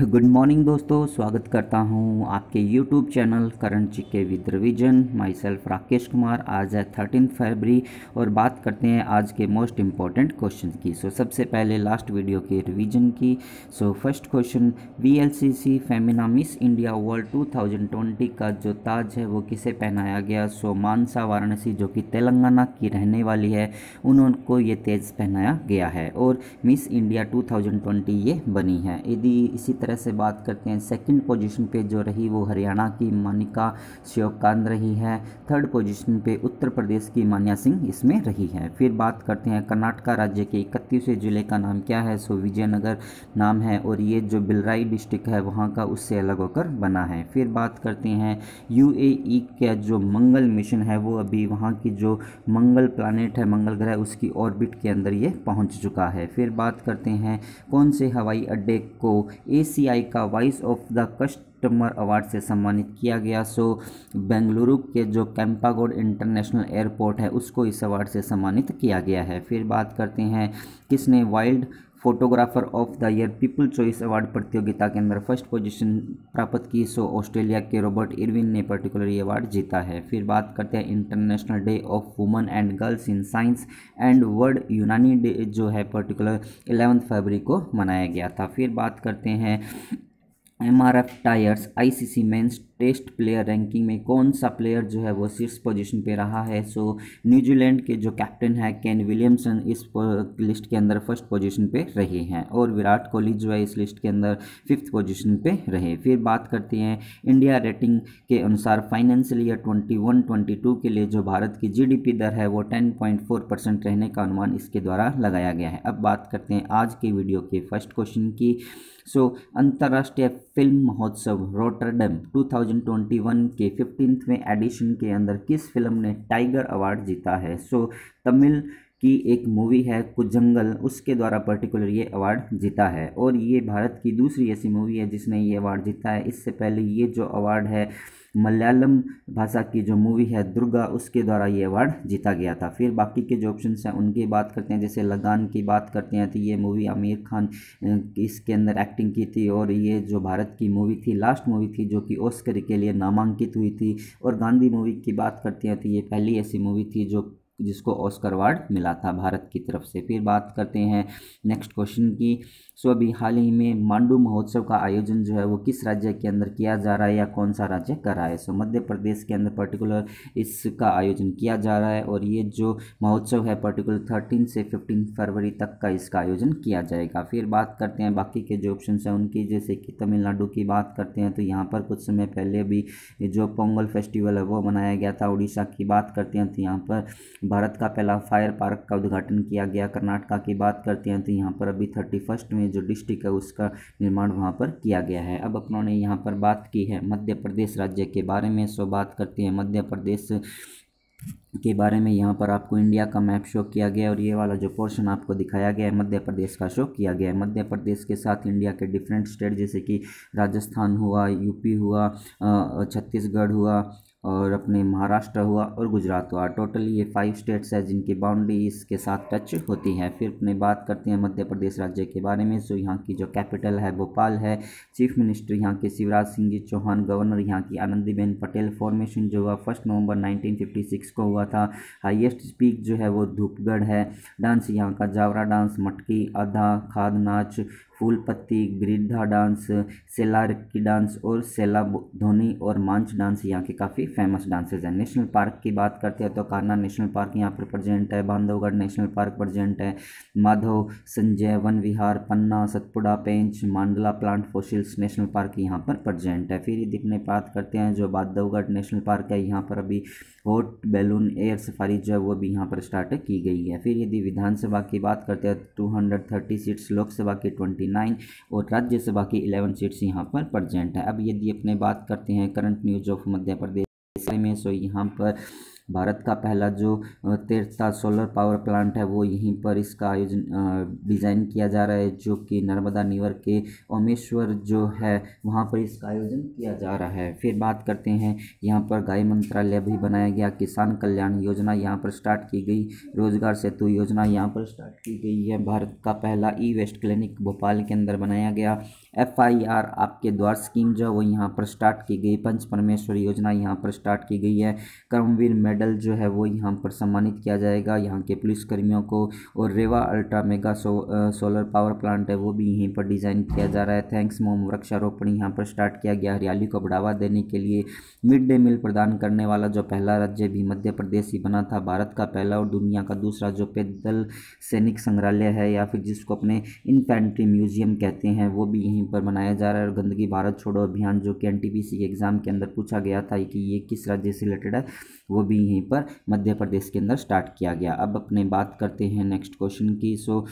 good morning दोस्तों स्वागत करता हूं आपके यूट्यूब चैनल करण चिक्के with revision myself Rakesh Kumar आज है थर्टीन फरवरी और बात करते हैं आज के मोस्ट इम्पॉर्टेंट क्वेश्चन की सो so, सबसे पहले लास्ट वीडियो के रिवीजन की so first question V L C C Femina Miss India world two thousand twenty का जो ताज है वो किसे पहनाया गया सो so, मानसा वाराणसी जो कि तेलंगाना की रहने वाली है उनको ये तेज पहनाया गया है और Miss India two thousand twenty ये बनी है यदि इसी तरह से बात करते हैं सेकंड पोजीशन पे जो रही वो हरियाणा की मानिका श्योकांत रही है थर्ड पोजीशन पे उत्तर प्रदेश की मान्या सिंह इसमें रही है फिर बात करते हैं कर्नाटका राज्य के इकतीसवें ज़िले का नाम क्या है सो विजयनगर नाम है और ये जो बिलराई डिस्ट्रिक्ट है वहाँ का उससे अलग होकर बना है फिर बात करते हैं यू e का जो मंगल मिशन है वो अभी वहाँ की जो मंगल प्लानट है मंगल ग्रह उसकी ऑर्बिट के अंदर ये पहुँच चुका है फिर बात करते हैं कौन से हवाई अड्डे को ए आईसीआई का voice of the customer award से सम्मानित किया गया सो बेंगलुरु के जो कैंपागोड इंटरनेशनल एयरपोर्ट है उसको इस अवार्ड से सम्मानित किया गया है फिर बात करते हैं किसने wild photographer of the year people choice award प्रतियोगिता के अंदर फर्स्ट पोजीशन प्राप्त की सो ऑस्ट्रेलिया के रॉबर्ट इरविन ने पर्टिकुलर ये अवार्ड जीता है फिर बात करते हैं international day of women and girls in science and world Unani day जो है पर्टिकुलर एलेवंथ फरवरी को मनाया गया था फिर बात करते हैं M R F tyres I C C men's test player ranking में कौन सा प्लेयर जो है वो शीर्ष पोजीशन पे रहा है सो न्यूजीलैंड के जो कैप्टन है केन विलियमसन इस लिस्ट के अंदर फर्स्ट पोजीशन पे रहे हैं और विराट कोहली जो है इस लिस्ट के अंदर फिफ्थ पोजीशन पे रहे फिर बात करते हैं इंडिया रेटिंग के अनुसार financial year twenty one twenty two के लिए जो भारत की जी दर है वो टेन पॉइंट फोर परसेंट रहने का अनुमान इसके द्वारा लगाया गया है अब बात करते हैं आज के वीडियो के फर्स्ट क्वेश्चन की सो so, अंतर्राष्ट्रीय फिल्म महोत्सव रोटरडम टू थाउजेंड 2021 के फिफ्टीनथवें एडिशन के अंदर किस फिल्म ने टाइगर अवार्ड जीता है सो तमिल की एक मूवी है कुजंगल उसके द्वारा पर्टिकुलर ये अवार्ड जीता है और ये भारत की दूसरी ऐसी मूवी है जिसने ये अवार्ड जीता है इससे पहले ये जो अवार्ड है मलयालम भाषा की जो मूवी है दुर्गा उसके द्वारा ये अवार्ड जीता गया था फिर बाकी के जो ऑप्शन हैं उनकी बात करते हैं जैसे लगान की बात करते हैं तो ये मूवी आमिर खान इसके अंदर एक्टिंग की थी और ये जो भारत की मूवी थी लास्ट मूवी थी जो कि ऑस्कर के लिए नामांकित हुई थी और गांधी मूवी की बात करते हैं तो ये पहली ऐसी मूवी थी जो जिसको ऑस्कर अवार्ड मिला था भारत की तरफ से फिर बात करते हैं नेक्स्ट क्वेश्चन की सो अभी हाल ही में मांडू महोत्सव का आयोजन जो है वो किस राज्य के अंदर किया जा रहा है या कौन सा राज्य कर रहा है सो मध्य प्रदेश के अंदर पर्टिकुलर इसका आयोजन किया जा रहा है और ये जो महोत्सव है पर्टिकुलर थर्टीन से फिफ्टीन फरवरी तक का इसका आयोजन किया जाएगा फिर बात करते हैं बाकी के जो ऑप्शन हैं उनकी जैसे कि तमिलनाडु की बात करते हैं तो यहाँ पर कुछ समय पहले भी जो पोंगल फेस्टिवल है वो मनाया गया था उड़ीसा की बात करते हैं तो यहाँ पर भारत का पहला फायर पार्क का उद्घाटन किया गया कर्नाटका की बात करते हैं तो यहाँ पर अभी थर्टी फर्स्ट में जो डिस्ट्रिक्ट है उसका निर्माण वहाँ पर किया गया है अब अपनों ने यहाँ पर बात की है मध्य प्रदेश राज्य के बारे में सो बात करते हैं मध्य प्रदेश के बारे में यहाँ पर आपको इंडिया का मैप शो किया गया और ये वाला जो पोर्शन आपको दिखाया गया है मध्य प्रदेश का शो किया गया है मध्य प्रदेश के साथ इंडिया के डिफरेंट स्टेट जैसे कि राजस्थान हुआ यूपी हुआ छत्तीसगढ़ हुआ और अपने महाराष्ट्र हुआ और गुजरात हुआ टोटली ये फाइव स्टेट्स है जिनकी बाउंड्री इसके साथ टच होती है फिर अपने बात करते हैं मध्य प्रदेश राज्य के बारे में सो यहाँ की जो कैपिटल है भोपाल है चीफ मिनिस्टर यहाँ के शिवराज सिंह जी चौहान गवर्नर यहाँ की आनंदीबेन पटेल फॉर्मेशन जो हुआ फर्स्ट नवंबर नाइनटीन को हुआ था हाइएस्ट स्पीक जो है वो धूपगढ़ है डांस यहाँ का जावरा डांस मटकी आधा खाद नाच फूल पत्ती गिरिधा डांस सेला रिक्की डांस और सेला धोनी और मांच डांस यहाँ के काफ़ी फेमस डांसेज हैं नेशनल पार्क की बात करते हैं तो कान्हा नेशनल पार्क यहाँ पर प्रजेंट है बांधवगढ़ नेशनल पार्क प्रजेंट है Madhav Sanjay Van Vihar Panna Satpura Pench Mandla plant फोशिल्स national park यहाँ पर प्रजेंट है फिर दिखने बात करते हैं जो बांधवगढ़ नेशनल पार्क है यहाँ पर अभी होट बैलून एयर सफारी जो है वो भी यहाँ पर स्टार्ट की गई है फिर यदि विधानसभा की बात करते हैं टू तो सीट्स लोकसभा की ट्वेंटी थर्टी नाइन और राज्यसभा की इलेवन सीट्स यहाँ पर प्रेजेंट है अब यदि अपने बात करते हैं current news of Madhya Pradesh में सो यहाँ पर भारत का पहला जो तेरता सोलर पावर प्लांट है वो यहीं पर इसका आयोजन डिज़ाइन किया जा रहा है जो कि नर्मदा नीवर के ओमेश्वर जो है वहाँ पर इसका आयोजन किया जा रहा है फिर बात करते हैं यहाँ पर गाय मंत्रालय भी बनाया गया किसान कल्याण योजना यहाँ पर स्टार्ट की गई रोजगार सेतु योजना यहाँ पर स्टार्ट की गई है भारत का पहला ई वेस्ट क्लिनिक भोपाल के अंदर बनाया गया एफ आई आर आपके द्वार स्कीम जो है वो यहाँ पर स्टार्ट की गई पंच परमेश्वर योजना यहाँ पर स्टार्ट की गई है कर्मवीर मेडल जो है वो यहाँ पर सम्मानित किया जाएगा यहाँ के पुलिस कर्मियों को और Rewa ultra mega so, solar power plant है वो भी यहीं पर डिज़ाइन किया जा रहा है थैंक्स मोम वृक्षारोपण यहाँ पर स्टार्ट किया गया हरियाली को बढ़ावा देने के लिए मिड डे मील प्रदान करने वाला जो पहला राज्य भी मध्य प्रदेश ही बना था भारत का पहला और दुनिया का दूसरा जो पैदल सैनिक संग्रहालय है या फिर जिसको अपने इन्फेंट्री म्यूजियम कहते हैं वो भी यहीं थीम पर मनाया जा रहा है और गंदगी भारत छोड़ो अभियान जो कि एन के एग्ज़ाम के अंदर पूछा गया था कि ये किस राज्य से रिलेटेड है वो भी यहीं पर मध्य प्रदेश के अंदर स्टार्ट किया गया अब अपने बात करते हैं नेक्स्ट क्वेश्चन की सो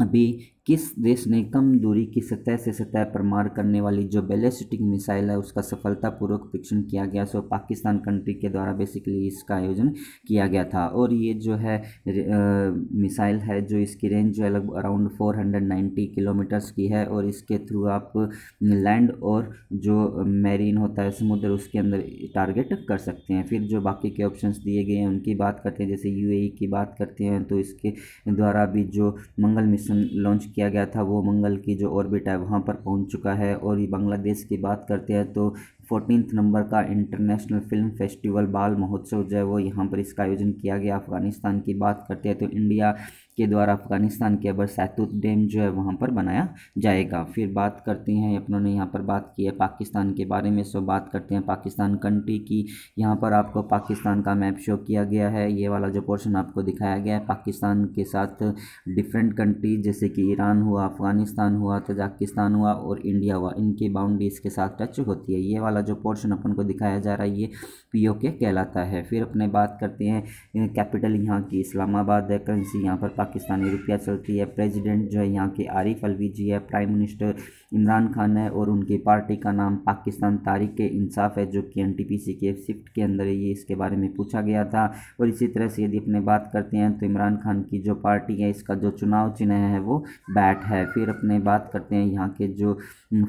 अभी किस देश ने कम दूरी की सतह से सतह पर मार करने वाली जो बैलिस्टिक मिसाइल है उसका सफलतापूर्वक परीक्षण किया गया सो पाकिस्तान कंट्री के द्वारा बेसिकली इसका आयोजन किया गया था और ये जो है मिसाइल है जो इसकी रेंज जो है लगभग अराउंड 490 किलोमीटर्स की है और इसके थ्रू आप लैंड और जो मेरीन होता है समुद्र उसके अंदर टारगेट कर सकते हैं फिर जो बाकी के ऑप्शन दिए गए हैं उनकी बात करते हैं जैसे यू e की बात करते हैं तो इसके द्वारा भी जो मंगल मिशन लॉन्च किया गया था वो मंगल की जो ऑर्बिट है वहाँ पर पहुँच चुका है और ये बांग्लादेश की बात करते हैं तो फोर्टीनथ नंबर का इंटरनेशनल फिल्म फेस्टिवल बाल महोत्सव जो है वो यहाँ पर इसका आयोजन किया गया अफगानिस्तान की बात करते हैं तो इंडिया के द्वारा अफगानिस्तान के अबर सैतुत डैम जो है वहाँ पर बनाया जाएगा फिर बात करते हैं अपनों ने यहाँ पर बात की है पाकिस्तान के बारे में सो बात करते हैं पाकिस्तान कंट्री की यहाँ पर आपको पाकिस्तान का मैप शो किया गया है ये वाला जो पोर्शन आपको दिखाया गया है पाकिस्तान के साथ डिफरेंट कंट्री जैसे कि ईरान हुआ अफगानिस्तान हुआ तजाकिस्तान हुआ और इंडिया हुआ इनकी बाउंड्रीज के साथ टच होती है ये वाला जो पोर्शन अपन को दिखाया जा रहा है ये पीओके कहलाता है फिर अपने बात करते हैं कैपिटल यहाँ की इस्लामाबाद है करेंसी यहाँ पर पाकिस्तानी रुपया चलती है प्रेसिडेंट जो है यहाँ के आरिफ अलवी जी है प्राइम मिनिस्टर इमरान खान है और उनकी पार्टी का नाम पाकिस्तान तारीख इंसाफ है जो कि एन के शिफ्ट के अंदर है ये इसके बारे में पूछा गया था और इसी तरह से यदि अपने बात करते हैं तो इमरान खान की जो पार्टी है इसका जो चुनाव चिन्ह है वो बैट है फिर अपने बात करते हैं यहाँ के जो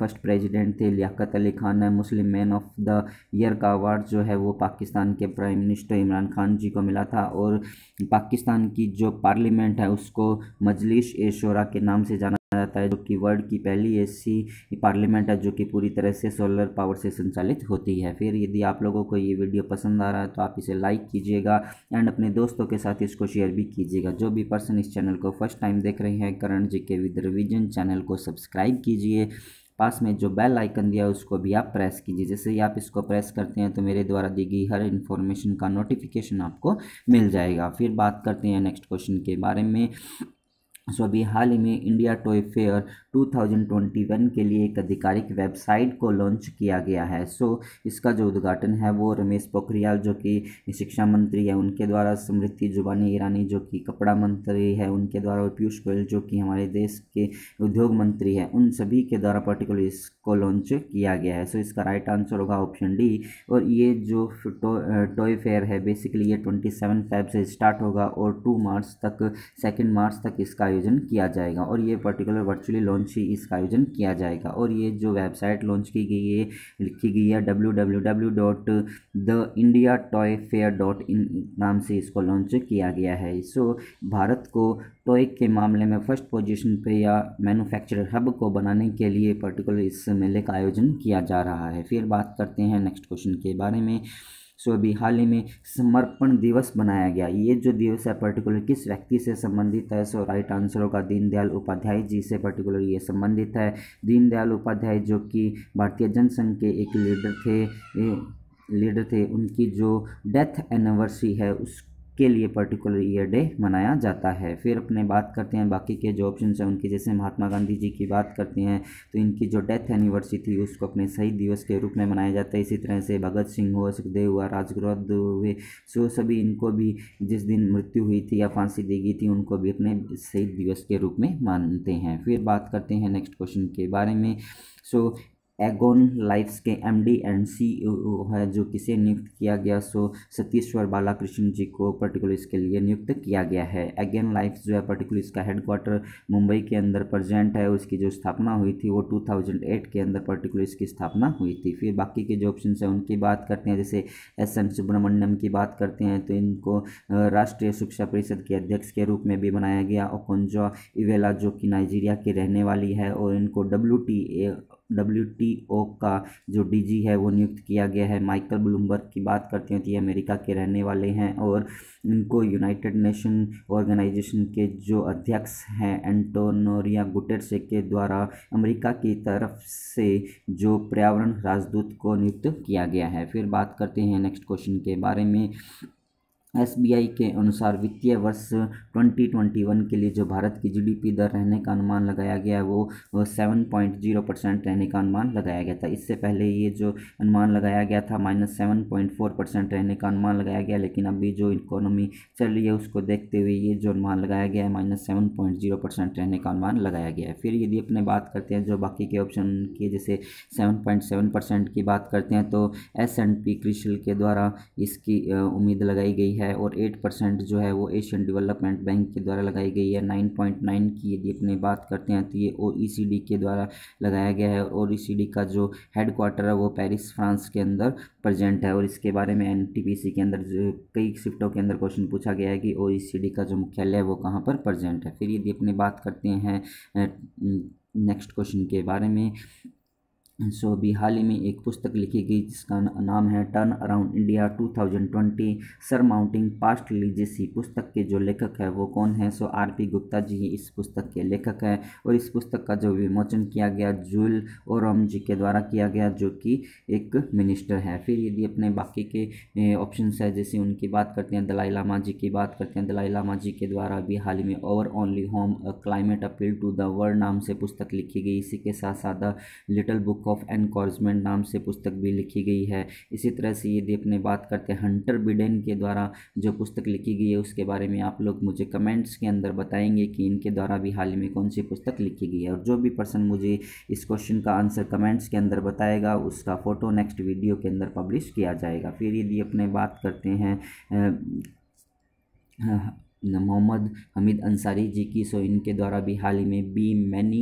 फर्स्ट प्रेजिडेंट थे लियाकत अली खान है Muslim man of the year का अवार्ड जो है वो पाकिस्तान के प्राइम मिनिस्टर इमरान खान जी को मिला था और पाकिस्तान की जो पार्लियामेंट है उसको मजलिस ए शोरा के नाम से जाना जाता है जो कि वर्ल्ड की पहली ऐसी पार्लियामेंट है जो कि पूरी तरह से सोलर पावर से संचालित होती है फिर यदि आप लोगों को ये वीडियो पसंद आ रहा है तो आप इसे लाइक कीजिएगा एंड अपने दोस्तों के साथ इसको शेयर भी कीजिएगा जो भी पर्सन इस चैनल को फर्स्ट टाइम देख रहे हैं करण जी के विद रिविजन चैनल को सब्सक्राइब कीजिए पास में जो बेल आइकन दिया है उसको भी आप प्रेस कीजिए जैसे ही आप इसको प्रेस करते हैं तो मेरे द्वारा दी गई हर इन्फॉर्मेशन का नोटिफिकेशन आपको मिल जाएगा फिर बात करते हैं नेक्स्ट क्वेश्चन के बारे में सो अभी हाल ही में इंडिया टॉय फेयर 2021 के लिए एक आधिकारिक वेबसाइट को लॉन्च किया गया है सो so, इसका जो उद्घाटन है वो रमेश पोखरियाल जो कि शिक्षा मंत्री है उनके द्वारा स्मृति जुबानी ईरानी जो कि कपड़ा मंत्री है उनके द्वारा और पीयूष गोयल जो कि हमारे देश के उद्योग मंत्री है उन सभी के द्वारा पर्टिकुलर इसको लॉन्च किया गया है सो so, इसका राइट आंसर होगा ऑप्शन डी और ये जो टॉय फेयर है बेसिकली ये ट्वेंटी सेवन फेब से स्टार्ट होगा और टू मार्च तक सेकेंड मार्च तक इसका आयोजन किया जाएगा और ये पर्टिकुलर वर्चुअली लॉन्च लॉन्च इसका आयोजन किया जाएगा और ये जो वेबसाइट लॉन्च की गई है लिखी गई है W W W dot the India toy fair dot in नाम से इसको लॉन्च किया गया है सो भारत को टॉय के मामले में फर्स्ट पोजीशन पे या मैन्युफैक्चरर हब को बनाने के लिए पर्टिकुलर इस मेले का आयोजन किया जा रहा है फिर बात करते हैं नेक्स्ट क्वेश्चन के बारे में सो अभी हाल ही में समर्पण दिवस बनाया गया ये जो दिवस है पर्टिकुलर किस व्यक्ति से संबंधित है सो राइट आंसर होगा दीनदयाल उपाध्याय जी से पर्टिकुलर ये संबंधित है दीनदयाल उपाध्याय जो कि भारतीय जनसंघ के एक लीडर थे लीडर थे उनकी जो डेथ एनिवर्सरी है उस के लिए पर्टिकुलर ईयर डे मनाया जाता है फिर अपने बात करते हैं बाकी के जो ऑप्शन हैं उनकी जैसे महात्मा गांधी जी की बात करते हैं तो इनकी जो डेथ एनिवर्सरी थी उसको अपने शहीद दिवस के रूप में मनाया जाता है इसी तरह से भगत सिंह हो सुखदेव हुआ राजगुरु हुए सो सभी इनको भी जिस दिन मृत्यु हुई थी या फांसी दी गई थी उनको भी अपने शहीद दिवस के रूप में मानते हैं फिर बात करते हैं नेक्स्ट क्वेश्चन के बारे में सो so, एगोन लाइफ्स के एमडी एंड सीईओ है जो किसे नियुक्त किया गया सो सतीश्वर बालाकृष्ण जी को पर्टिकुलर इसके लिए नियुक्त किया गया है एगेन लाइफ्स जो है पर्टिकुलर इसका हेडक्वार्टर मुंबई के अंदर प्रजेंट है उसकी जो स्थापना हुई थी वो 2008 के अंदर पर्टिकुलर इसकी स्थापना हुई थी फिर बाकी के जो ऑप्शन है उनकी बात करते हैं जैसे एस एम सुब्रमण्यम की बात करते हैं तो इनको राष्ट्रीय शिक्षा परिषद के अध्यक्ष के रूप में भी बनाया गया ओकोंजो इवेला जो कि नाइजीरिया की रहने वाली है और इनको डब्ल्यू डब्ल्यू का जो जी है वो नियुक्त किया गया है माइकल ब्लूमबर्ग की बात करते हैं तो ये अमेरिका के रहने वाले हैं और इनको यूनाइटेड नेशन ऑर्गेनाइजेशन के जो अध्यक्ष हैं एंटोनोरिया गुटेरसे के द्वारा अमेरिका की तरफ से जो पर्यावरण राजदूत को नियुक्त किया गया है फिर बात करते हैं नेक्स्ट क्वेश्चन के बारे में एसबीआई के अनुसार वित्तीय वर्ष 2021 के लिए जो भारत की जीडीपी दर रहने का अनुमान लगाया गया है वो सेवन पॉइंट जीरो परसेंट रहने का अनुमान लगाया गया था इससे पहले ये जो अनुमान लगाया गया था minus seven point four percent रहने का अनुमान लगाया गया लेकिन अभी जो इकोनॉमी चल रही है उसको देखते हुए ये जो अनुमान लगाया गया है minus seven point zero percent रहने का अनुमान लगाया गया है फिर यदि अपने बात करते हैं जो बाकी के ऑप्शन की जैसे सेवन पॉइंट सेवन परसेंट की बात करते हैं तो एस एंड पी क्रिशल के द्वारा इसकी उम्मीद लगाई गई है है और एट परसेंट जो है वो एशियन डेवलपमेंट बैंक के द्वारा लगाई गई है नाइन पॉइंट नाइन की यदि अपने बात करते हैं तो ये ओ e के द्वारा लगाया गया है और ओ e का जो हेड क्वार्टर है वो पेरिस फ्रांस के अंदर प्रजेंट है और इसके बारे में एन के अंदर कई शिफ्टों के अंदर क्वेश्चन पूछा गया है कि ओ e का जो मुख्यालय है वो कहाँ पर प्रजेंट है फिर यदि अपने बात करते हैं नेक्स्ट क्वेश्चन के बारे में सो अभी हाल ही में एक पुस्तक लिखी गई जिसका नाम है turn around India 2020 surmounting past legacy पुस्तक के जो लेखक है वो कौन है so R P Gupta ji ही इस पुस्तक के लेखक है और इस पुस्तक का जो विमोचन किया गया जूल राम जी के द्वारा किया गया जो कि एक मिनिस्टर है फिर यदि अपने बाकी के ऑप्शन है जैसे उनकी बात करते हैं दलाई लामा जी की बात करते हैं दलाई लामा जी के द्वारा भी हाल ही में our only home climate appeal to the world नाम से पुस्तक लिखी गई इसी के साथ साथ the little book of encouragement नाम से पुस्तक भी लिखी गई है इसी तरह से यदि अपने बात करते हैं हंटर बिडेन के द्वारा जो पुस्तक लिखी गई है उसके बारे में आप लोग मुझे कमेंट्स के अंदर बताएंगे कि इनके द्वारा भी हाल ही में कौन सी पुस्तक लिखी गई है और जो भी पर्सन मुझे इस क्वेश्चन का आंसर कमेंट्स के अंदर बताएगा उसका फ़ोटो नेक्स्ट वीडियो के अंदर पब्लिश किया जाएगा फिर यदि अपने बात करते हैं मोहम्मद हमीद अंसारी जी की सो इनके द्वारा भी हाल ही में be many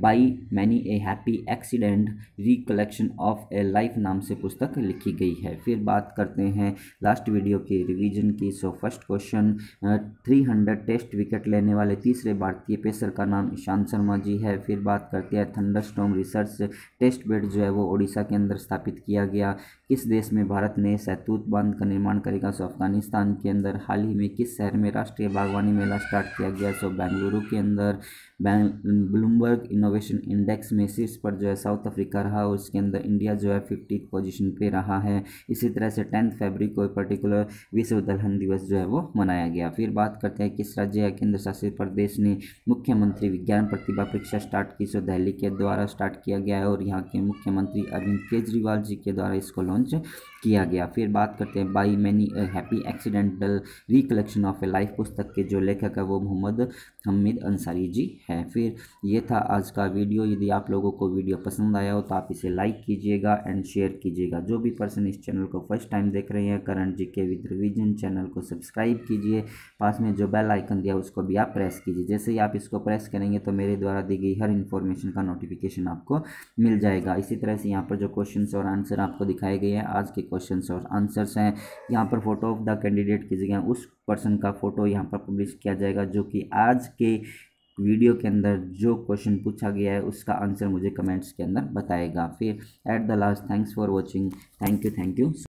by many a happy accident recollection of a life नाम से पुस्तक लिखी गई है फिर बात करते हैं लास्ट वीडियो के रिवीजन की so first question three hundred test wicket लेने वाले तीसरे भारतीय पेसर का नाम ईशांत शर्मा जी है फिर बात करते हैं thunderstorm research test bed जो है वो ओडिशा के अंदर स्थापित किया गया किस देश में भारत ने सैतूत बांध का निर्माण करेगा सो अफगानिस्तान के अंदर हाल ही में किस शहर में राष्ट्र राष्ट्रीय बागवानी मेला स्टार्ट किया गया सो बेंगलुरु के अंदर ब्लूमबर्ग इनोवेशन इंडेक्स में शीर्ष पर जो है साउथ अफ्रीका रहा और उसके अंदर इंडिया जो है फिफ्टी पोजिशन पर रहा है इसी तरह से टेंथ फेबरी को पर्टिकुलर विश्व दलहन दिवस जो है वो मनाया गया फिर बात करते हैं किस राज्य या केंद्र शासित प्रदेश ने मुख्यमंत्री विज्ञान प्रतिभा परीक्षा स्टार्ट की सो दिल्ली के द्वारा स्टार्ट किया गया है और यहाँ के मुख्यमंत्री अरविंद केजरीवाल जी के द्वारा इसको लॉन्च किया गया फिर बात करते हैं by many happy accidental recollection of a life पुस्तक के जो लेखक है वो मोहम्मद हमीद अंसारी जी हैं फिर ये था आज का वीडियो यदि आप लोगों को वीडियो पसंद आया हो तो आप इसे लाइक कीजिएगा एंड शेयर कीजिएगा जो भी पर्सन इस चैनल को फर्स्ट टाइम देख रहे हैं करण जी के विद रिविजन चैनल को सब्सक्राइब कीजिए पास में जो बेल आइकन दिया उसको भी आप प्रेस कीजिए जैसे ही आप इसको प्रेस करेंगे तो मेरे द्वारा दी गई हर इन्फॉर्मेशन का नोटिफिकेशन आपको मिल जाएगा इसी तरह से यहाँ पर जो क्वेश्चन और आंसर आपको दिखाए गए हैं आज के क्वेश्चन और आंसर्स हैं यहाँ पर फोटो ऑफ द कैंडिडेट की जगह उस पर्सन का फ़ोटो यहाँ पर पब्लिश किया जाएगा जो कि आज के वीडियो के अंदर जो क्वेश्चन पूछा गया है उसका आंसर मुझे कमेंट्स के अंदर बताएगा फिर at the last thanks for watching thank you thank you